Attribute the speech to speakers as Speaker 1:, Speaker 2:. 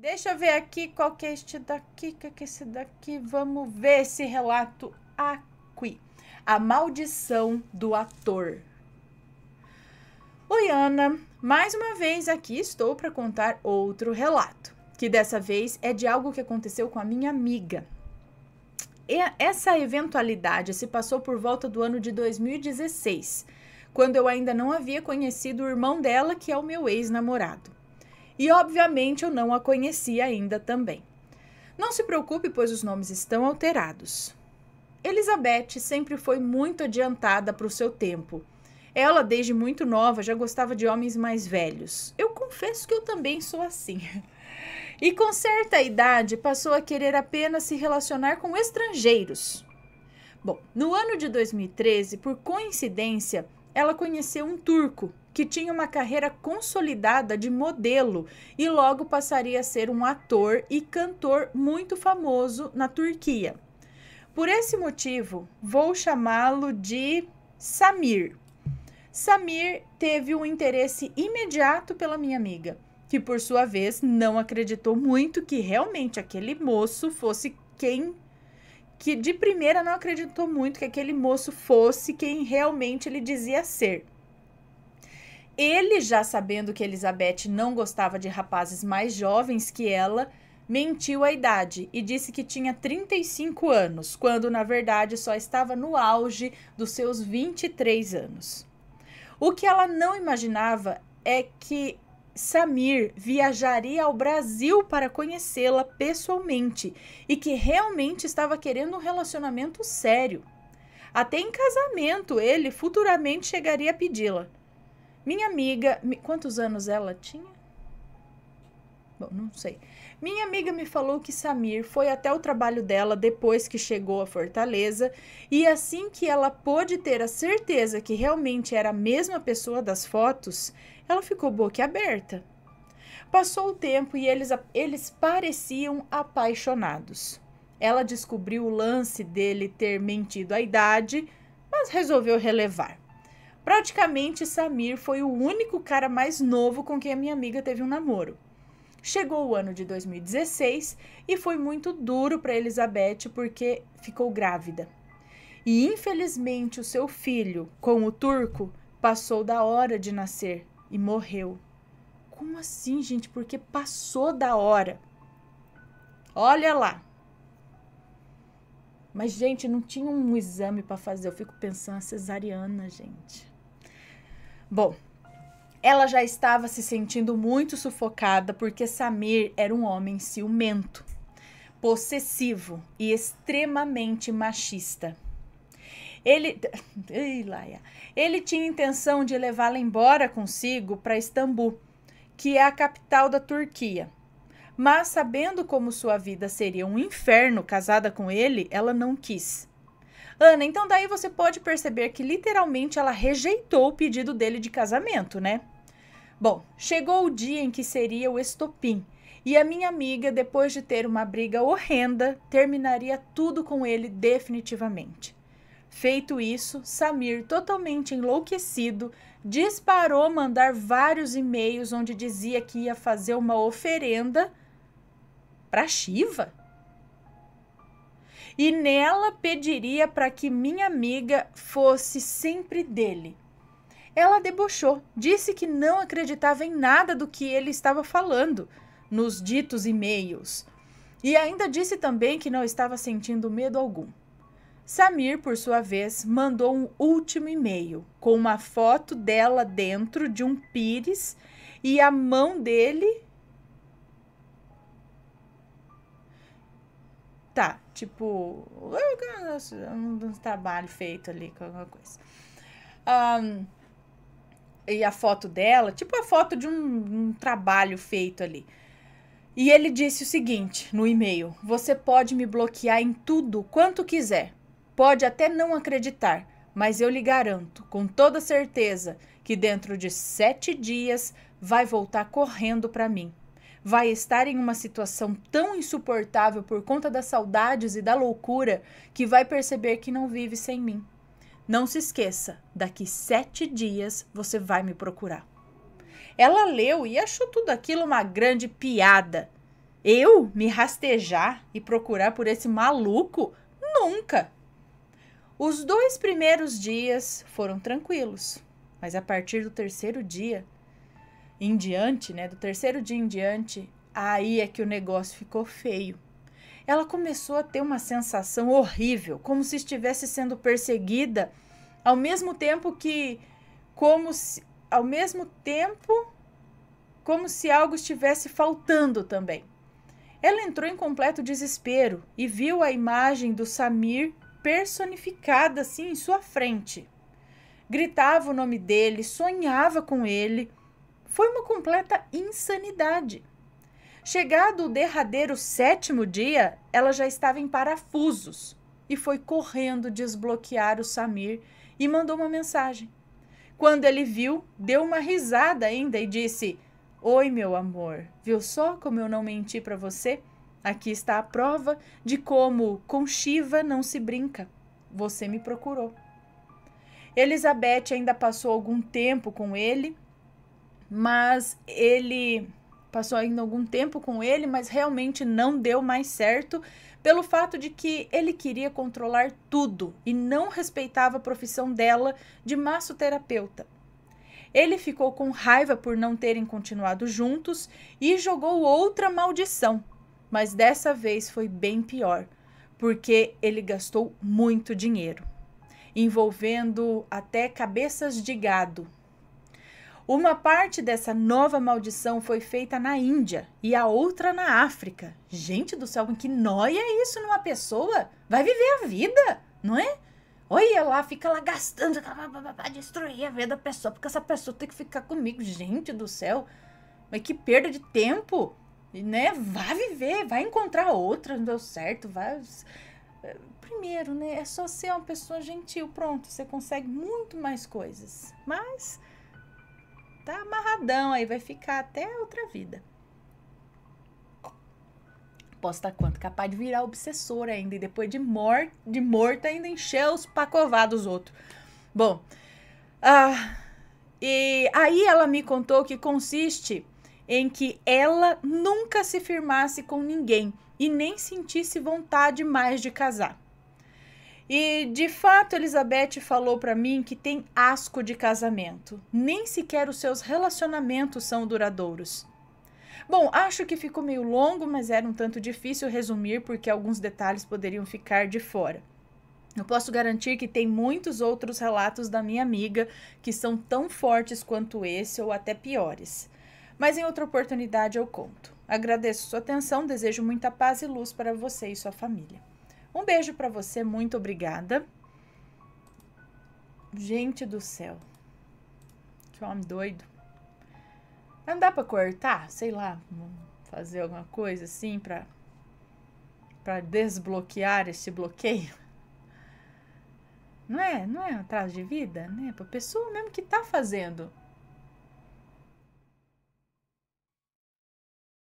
Speaker 1: Deixa eu ver aqui qual que é este daqui, é que é esse daqui. Vamos ver esse relato aqui. A maldição do ator. Oi, Ana. Mais uma vez aqui estou para contar outro relato, que dessa vez é de algo que aconteceu com a minha amiga, essa eventualidade se passou por volta do ano de 2016, quando eu ainda não havia conhecido o irmão dela, que é o meu ex-namorado e obviamente eu não a conhecia ainda também. Não se preocupe, pois os nomes estão alterados. Elizabeth sempre foi muito adiantada para o seu tempo. Ela, desde muito nova, já gostava de homens mais velhos. Eu confesso que eu também sou assim. E com certa idade, passou a querer apenas se relacionar com estrangeiros. Bom, no ano de 2013, por coincidência, ela conheceu um turco que tinha uma carreira consolidada de modelo e logo passaria a ser um ator e cantor muito famoso na Turquia. Por esse motivo, vou chamá-lo de Samir. Samir teve um interesse imediato pela minha amiga, que por sua vez não acreditou muito que realmente aquele moço fosse quem que de primeira não acreditou muito que aquele moço fosse quem realmente ele dizia ser. Ele, já sabendo que Elizabeth não gostava de rapazes mais jovens que ela, mentiu a idade e disse que tinha 35 anos, quando na verdade só estava no auge dos seus 23 anos. O que ela não imaginava é que Samir viajaria ao Brasil para conhecê-la pessoalmente e que realmente estava querendo um relacionamento sério. Até em casamento ele futuramente chegaria a pedi-la. Minha amiga. Quantos anos ela tinha? Bom, não sei. Minha amiga me falou que Samir foi até o trabalho dela depois que chegou a Fortaleza e assim que ela pôde ter a certeza que realmente era a mesma pessoa das fotos, ela ficou boquiaberta. Passou o tempo e eles, eles pareciam apaixonados. Ela descobriu o lance dele ter mentido a idade, mas resolveu relevar. Praticamente, Samir foi o único cara mais novo com quem a minha amiga teve um namoro. Chegou o ano de 2016 e foi muito duro para Elizabeth porque ficou grávida. E infelizmente o seu filho, com o turco, passou da hora de nascer e morreu. Como assim, gente? Porque passou da hora. Olha lá. Mas gente, não tinha um exame para fazer. Eu fico pensando cesariana, gente. Bom, ela já estava se sentindo muito sufocada porque Samir era um homem ciumento, possessivo e extremamente machista. Ele, Ei, ele tinha intenção de levá-la embora consigo para Istambul, que é a capital da Turquia. Mas, sabendo como sua vida seria um inferno casada com ele, ela não quis. Ana, então daí você pode perceber que literalmente ela rejeitou o pedido dele de casamento, né? Bom, chegou o dia em que seria o estopim. E a minha amiga, depois de ter uma briga horrenda, terminaria tudo com ele definitivamente. Feito isso, Samir, totalmente enlouquecido, disparou mandar vários e-mails onde dizia que ia fazer uma oferenda para Shiva e nela pediria para que minha amiga fosse sempre dele. Ela debochou, disse que não acreditava em nada do que ele estava falando nos ditos e-mails. E ainda disse também que não estava sentindo medo algum. Samir, por sua vez, mandou um último e-mail com uma foto dela dentro de um pires e a mão dele. Tá, Tipo, um trabalho feito ali, alguma coisa. Um, e a foto dela, tipo a foto de um, um trabalho feito ali. E ele disse o seguinte no e-mail: Você pode me bloquear em tudo quanto quiser. Pode até não acreditar, mas eu lhe garanto, com toda certeza, que dentro de sete dias vai voltar correndo para mim vai estar em uma situação tão insuportável por conta das saudades e da loucura que vai perceber que não vive sem mim. Não se esqueça, daqui sete dias você vai me procurar. Ela leu e achou tudo aquilo uma grande piada. Eu me rastejar e procurar por esse maluco? Nunca! Os dois primeiros dias foram tranquilos, mas a partir do terceiro dia, em diante, né, do terceiro dia em diante, aí é que o negócio ficou feio. Ela começou a ter uma sensação horrível, como se estivesse sendo perseguida, ao mesmo tempo que como se ao mesmo tempo como se algo estivesse faltando também. Ela entrou em completo desespero e viu a imagem do Samir personificada assim em sua frente. Gritava o nome dele, sonhava com ele, foi uma completa insanidade. Chegado o derradeiro sétimo dia, ela já estava em parafusos e foi correndo desbloquear o Samir e mandou uma mensagem. Quando ele viu, deu uma risada ainda e disse: Oi, meu amor, viu só como eu não menti para você? Aqui está a prova de como com Shiva não se brinca. Você me procurou. Elizabeth ainda passou algum tempo com ele mas ele passou ainda algum tempo com ele, mas realmente não deu mais certo pelo fato de que ele queria controlar tudo e não respeitava a profissão dela de massoterapeuta. Ele ficou com raiva por não terem continuado juntos e jogou outra maldição, mas dessa vez foi bem pior, porque ele gastou muito dinheiro, envolvendo até cabeças de gado uma parte dessa nova maldição foi feita na Índia e a outra na África. Gente do céu, que nóia é isso numa pessoa? Vai viver a vida, não é? Olha lá, fica lá gastando, pra destruir a vida da pessoa, porque essa pessoa tem que ficar comigo. Gente do céu, mas que perda de tempo, né? Vá viver, vai encontrar outra, não deu certo, vai eh, primeiro, né? É só ser uma pessoa gentil, pronto, você consegue muito mais coisas. Mas tá amarradão aí, vai ficar até outra vida. Posso estar quanto? Capaz de virar obsessora ainda e depois de, mor de morta ainda encher os pacovados outros. Bom, ah, e aí ela me contou que consiste em que ela nunca se firmasse com ninguém e nem sentisse vontade mais de casar. E de fato, Elizabeth falou para mim que tem asco de casamento. Nem sequer os seus relacionamentos são duradouros. Bom, acho que ficou meio longo, mas era um tanto difícil resumir porque alguns detalhes poderiam ficar de fora. Eu posso garantir que tem muitos outros relatos da minha amiga que são tão fortes quanto esse ou até piores. Mas em outra oportunidade eu conto. Agradeço sua atenção, desejo muita paz e luz para você e sua família. Um beijo para você, muito obrigada. Gente do céu. Que homem doido. Não dá para cortar, sei lá, fazer alguma coisa assim para para desbloquear este bloqueio. Não é, não é atrás de vida, né? Para pessoa mesmo que tá fazendo